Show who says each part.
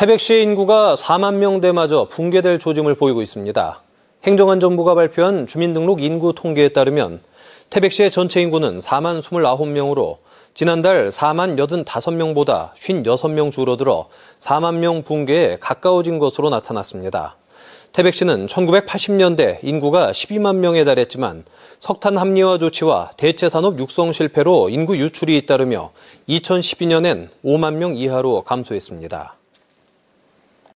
Speaker 1: 태백시의 인구가 4만 명대마저 붕괴될 조짐을 보이고 있습니다. 행정안전부가 발표한 주민등록 인구 통계에 따르면 태백시의 전체 인구는 4만 29명으로 지난달 4만 85명보다 56명 줄어들어 4만 명 붕괴에 가까워진 것으로 나타났습니다. 태백시는 1980년대 인구가 12만 명에 달했지만 석탄 합리화 조치와 대체산업 육성 실패로 인구 유출이 잇따르며 2012년엔 5만 명 이하로 감소했습니다.